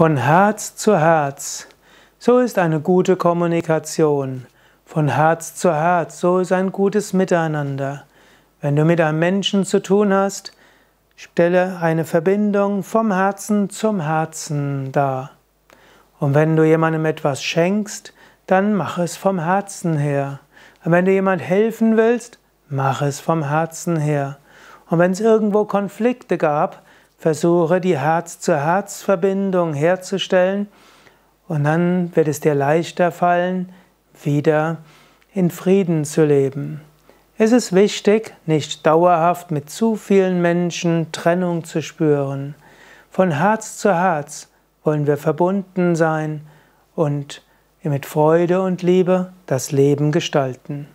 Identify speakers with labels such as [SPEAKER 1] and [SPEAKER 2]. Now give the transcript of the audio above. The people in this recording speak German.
[SPEAKER 1] Von Herz zu Herz, so ist eine gute Kommunikation. Von Herz zu Herz, so ist ein gutes Miteinander. Wenn du mit einem Menschen zu tun hast, stelle eine Verbindung vom Herzen zum Herzen dar. Und wenn du jemandem etwas schenkst, dann mach es vom Herzen her. Und wenn du jemand helfen willst, mach es vom Herzen her. Und wenn es irgendwo Konflikte gab, Versuche die Herz-zu-Herz-Verbindung herzustellen und dann wird es dir leichter fallen, wieder in Frieden zu leben. Es ist wichtig, nicht dauerhaft mit zu vielen Menschen Trennung zu spüren. Von Herz zu Herz wollen wir verbunden sein und mit Freude und Liebe das Leben gestalten.